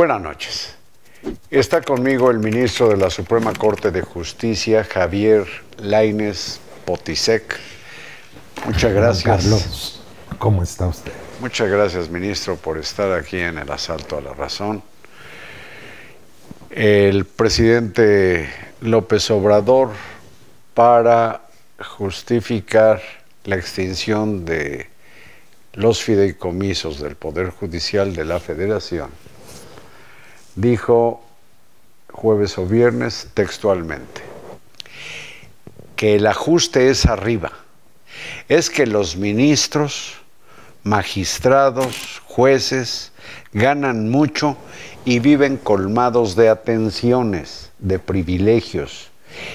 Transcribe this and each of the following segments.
Buenas noches. Está conmigo el ministro de la Suprema Corte de Justicia, Javier Laines Potisek. Muchas gracias. Carlos, ¿cómo está usted? Muchas gracias, ministro, por estar aquí en el asalto a la razón. El presidente López Obrador, para justificar la extinción de los fideicomisos del Poder Judicial de la Federación, dijo jueves o viernes textualmente, que el ajuste es arriba, es que los ministros, magistrados, jueces, ganan mucho y viven colmados de atenciones, de privilegios.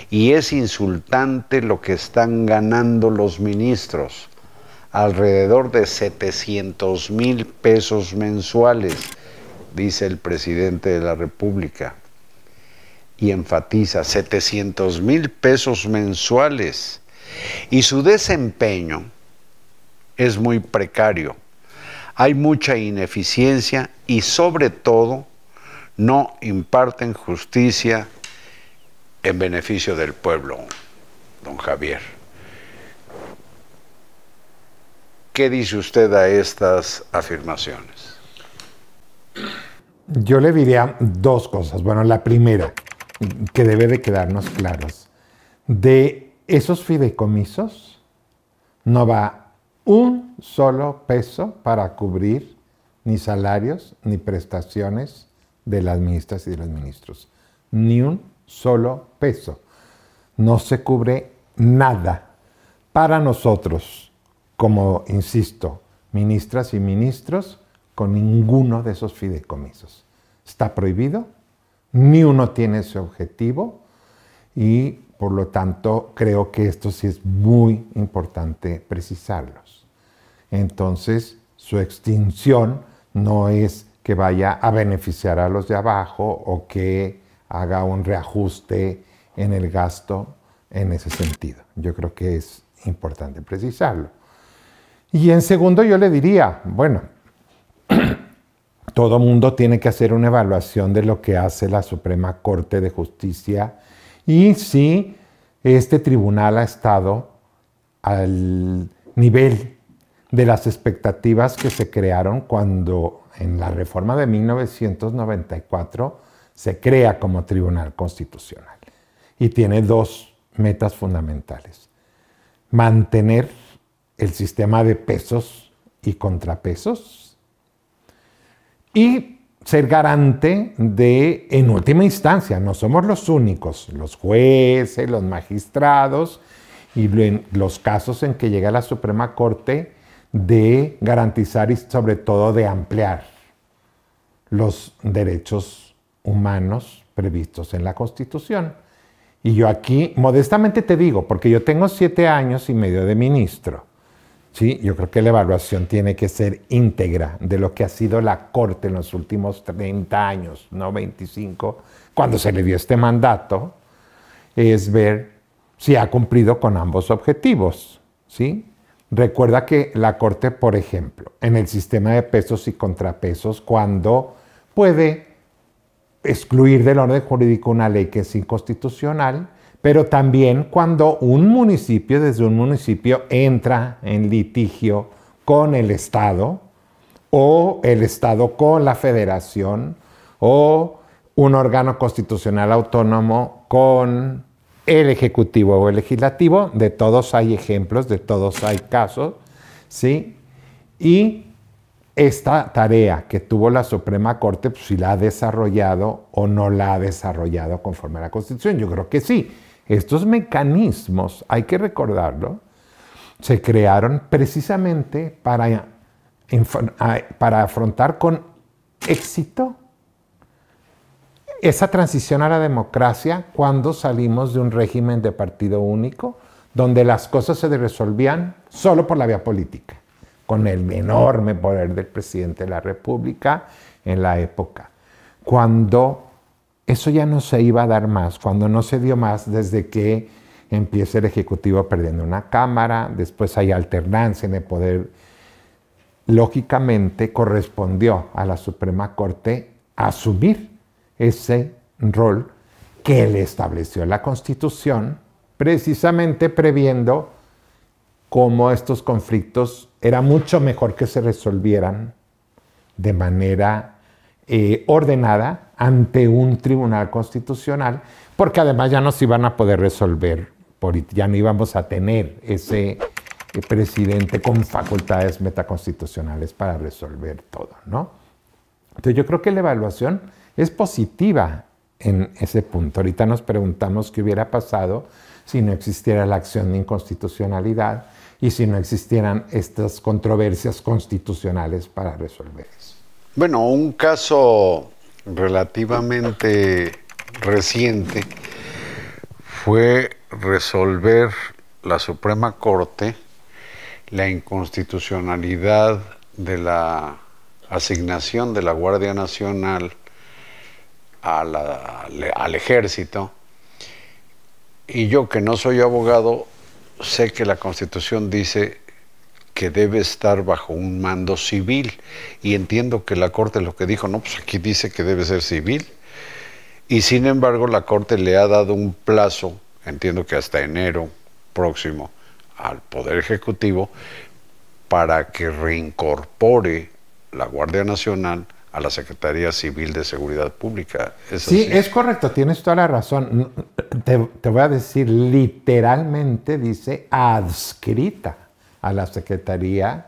Y es insultante lo que están ganando los ministros, alrededor de 700 mil pesos mensuales dice el presidente de la República. Y enfatiza 700 mil pesos mensuales. Y su desempeño es muy precario. Hay mucha ineficiencia y sobre todo no imparten justicia en beneficio del pueblo, don Javier. ¿Qué dice usted a estas afirmaciones? Yo le diría dos cosas. Bueno, la primera, que debe de quedarnos claros. De esos fideicomisos no va un solo peso para cubrir ni salarios ni prestaciones de las ministras y de los ministros. Ni un solo peso. No se cubre nada. Para nosotros, como insisto, ministras y ministros, con ninguno de esos fideicomisos. Está prohibido, ni uno tiene ese objetivo y por lo tanto creo que esto sí es muy importante precisarlos. Entonces, su extinción no es que vaya a beneficiar a los de abajo o que haga un reajuste en el gasto en ese sentido. Yo creo que es importante precisarlo. Y en segundo yo le diría, bueno, todo mundo tiene que hacer una evaluación de lo que hace la Suprema Corte de Justicia y si este tribunal ha estado al nivel de las expectativas que se crearon cuando en la reforma de 1994 se crea como tribunal constitucional y tiene dos metas fundamentales. Mantener el sistema de pesos y contrapesos y ser garante de, en última instancia, no somos los únicos, los jueces, los magistrados y los casos en que llega la Suprema Corte de garantizar y sobre todo de ampliar los derechos humanos previstos en la Constitución. Y yo aquí modestamente te digo, porque yo tengo siete años y medio de ministro, ¿sí? Yo creo que la evaluación tiene que ser íntegra de lo que ha sido la Corte en los últimos 30 años, no 25, cuando se le dio este mandato, es ver si ha cumplido con ambos objetivos, ¿sí? Recuerda que la Corte, por ejemplo, en el sistema de pesos y contrapesos, cuando puede excluir del orden jurídico una ley que es inconstitucional, pero también cuando un municipio, desde un municipio, entra en litigio con el Estado o el Estado con la Federación o un órgano constitucional autónomo con el Ejecutivo o el Legislativo, de todos hay ejemplos, de todos hay casos, ¿sí? Y esta tarea que tuvo la Suprema Corte, pues, si la ha desarrollado o no la ha desarrollado conforme a la Constitución, yo creo que sí. Estos mecanismos, hay que recordarlo, se crearon precisamente para, para afrontar con éxito esa transición a la democracia cuando salimos de un régimen de partido único, donde las cosas se resolvían solo por la vía política, con el enorme poder del presidente de la República en la época, cuando eso ya no se iba a dar más, cuando no se dio más desde que empieza el Ejecutivo perdiendo una Cámara, después hay alternancia en el poder. Lógicamente correspondió a la Suprema Corte asumir ese rol que le estableció la Constitución, precisamente previendo cómo estos conflictos era mucho mejor que se resolvieran de manera eh, ordenada ante un tribunal constitucional, porque además ya no se iban a poder resolver, ya no íbamos a tener ese eh, presidente con facultades metaconstitucionales para resolver todo, ¿no? Entonces yo creo que la evaluación es positiva en ese punto. Ahorita nos preguntamos qué hubiera pasado si no existiera la acción de inconstitucionalidad y si no existieran estas controversias constitucionales para resolver eso. Bueno, un caso relativamente reciente fue resolver la Suprema Corte la inconstitucionalidad de la asignación de la Guardia Nacional al ejército. Y yo que no soy abogado, sé que la Constitución dice que debe estar bajo un mando civil. Y entiendo que la Corte lo que dijo, no, pues aquí dice que debe ser civil. Y sin embargo, la Corte le ha dado un plazo, entiendo que hasta enero próximo, al Poder Ejecutivo para que reincorpore la Guardia Nacional a la Secretaría Civil de Seguridad Pública. sí, es correcto, tienes toda la razón. te voy a decir, literalmente dice adscrita a la Secretaría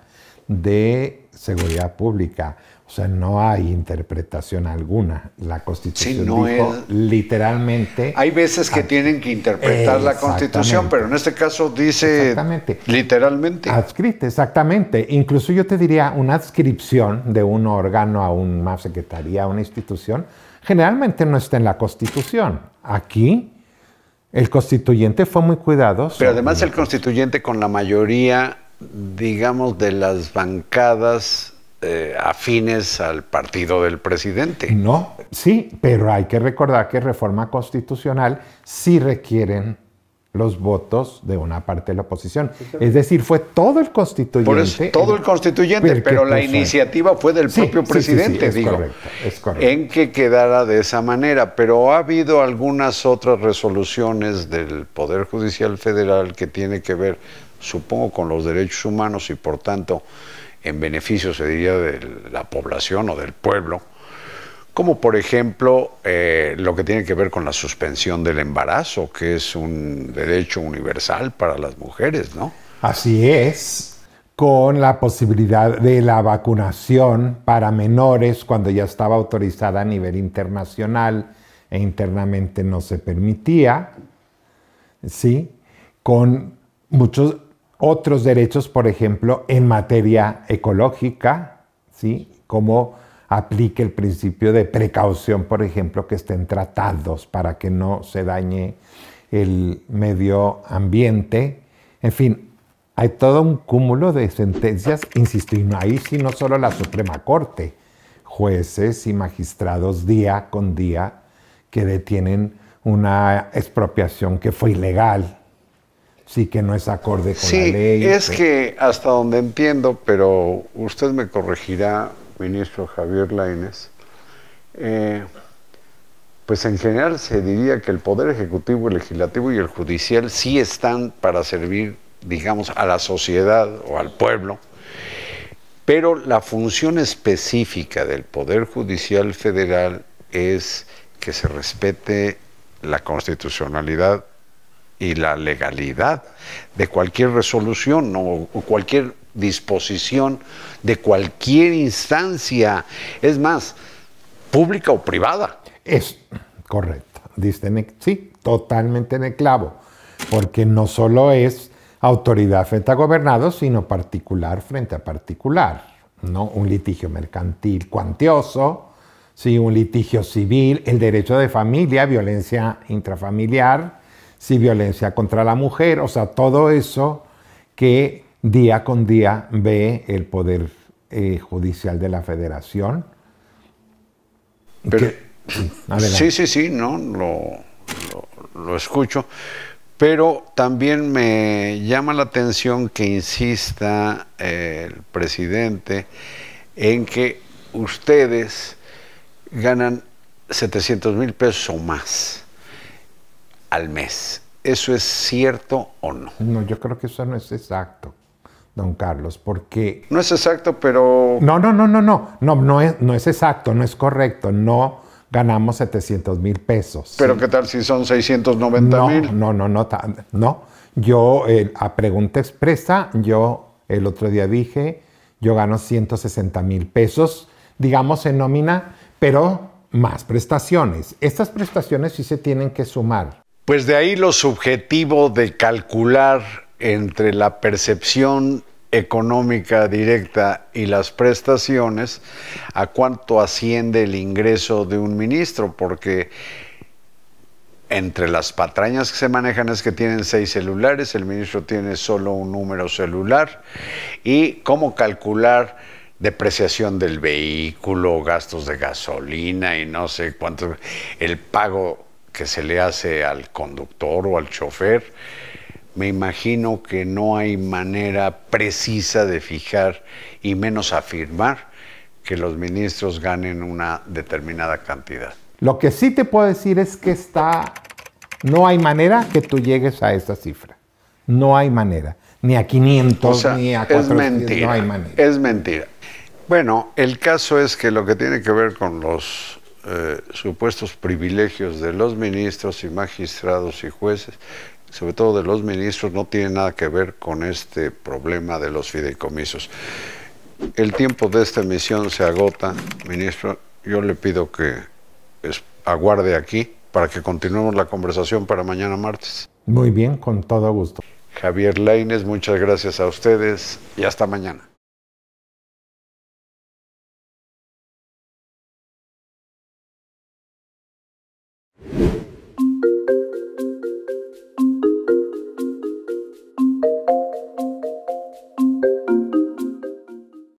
de Seguridad Pública. O sea, no hay interpretación alguna. La Constitución no es... literalmente. Hay veces que tienen que interpretar la Constitución, pero en este caso dice exactamente. literalmente. Adscrita, exactamente. Incluso yo te diría una adscripción de un órgano a una secretaría, a una institución, generalmente no está en la Constitución. Aquí el constituyente fue muy cuidadoso. Pero además el constituyente con la mayoría digamos, de las bancadas eh, afines al partido del presidente. No, sí, pero hay que recordar que reforma constitucional sí requieren los votos de una parte de la oposición. Es decir, fue todo el constituyente. todo el constituyente, pero la iniciativa fue del propio presidente, es digo. Correcto, es correcto. En que quedara de esa manera, pero ha habido algunas otras resoluciones del Poder Judicial Federal que tiene que ver supongo con los derechos humanos y por tanto en beneficio, se diría, de la población o del pueblo, como por ejemplo eh, lo que tiene que ver con la suspensión del embarazo, que es un derecho universal para las mujeres, ¿no? Así es, con la posibilidad de la vacunación para menores cuando ya estaba autorizada a nivel internacional e internamente no se permitía, ¿sí? Con muchos otros derechos, por ejemplo, en materia ecológica, ¿sí? Como aplique el principio de precaución, por ejemplo, que estén tratados para que no se dañe el medio ambiente. En fin, hay todo un cúmulo de sentencias, insisto, y ahí sino no solo la Suprema Corte, jueces y magistrados día con día que detienen una expropiación que fue ilegal, sí que no es acorde con la ley. Es que hasta donde entiendo, pero usted me corregirá, ministro Javier Laines, eh, pues en general se diría que el Poder Ejecutivo, el Legislativo y el Judicial sí están para servir, digamos, a la sociedad o al pueblo, pero la función específica del Poder Judicial Federal es que se respete la constitucionalidad y la legalidad de cualquier resolución o cualquier disposición de cualquier instancia, es más, pública o privada. Es correcto, diste sí, totalmente en el clavo, porque no solo es autoridad frente a gobernado, sino particular frente a particular, ¿no? Un litigio mercantil cuantioso, sí, un litigio civil, el derecho de familia, violencia intrafamiliar, si violencia contra la mujer, o sea, todo eso que día con día ve el Poder eh, Judicial de la Federación. sí, sí, sí, no, lo, lo, lo escucho, pero también me llama la atención que insista eh, el presidente en que ustedes ganan 700 mil pesos o más al mes. ¿Eso es cierto o no? No, yo creo que eso no es exacto, don Carlos, porque... No es exacto, pero... No, no, no, no, no, no, no es, exacto, no es correcto, no ganamos 700 mil pesos. Pero ¿qué tal si son 690 no, mil? No, no, no, no, no. Yo, eh, a pregunta expresa, yo el otro día dije, yo gano 160 mil pesos, digamos en nómina, pero más prestaciones. Estas prestaciones sí se tienen que sumar. Pues de ahí lo subjetivo de calcular entre la percepción económica directa y las prestaciones a cuánto asciende el ingreso de un ministro, porque entre las patrañas que se manejan es que tienen seis celulares, el ministro tiene solo un número celular, y cómo calcular depreciación del vehículo, gastos de gasolina y no sé cuánto, el pago que se le hace al conductor o al chofer, me imagino que no hay manera precisa de fijar y menos afirmar que los ministros ganen una determinada cantidad. Lo que sí te puedo decir es que está, no hay manera que tú llegues a esa cifra. No hay manera. Ni a 500, ni a 400. No hay manera. Es mentira. Bueno, el caso es que lo que tiene que ver con los eh, supuestos privilegios de los ministros y magistrados y jueces, sobre todo de los ministros, no tiene nada que ver con este problema de los fideicomisos. El tiempo de esta emisión se agota, ministro. Yo le pido que aguarde aquí para que continuemos la conversación para mañana martes. Muy bien, con todo gusto. Javier Laines, muchas gracias a ustedes y hasta mañana.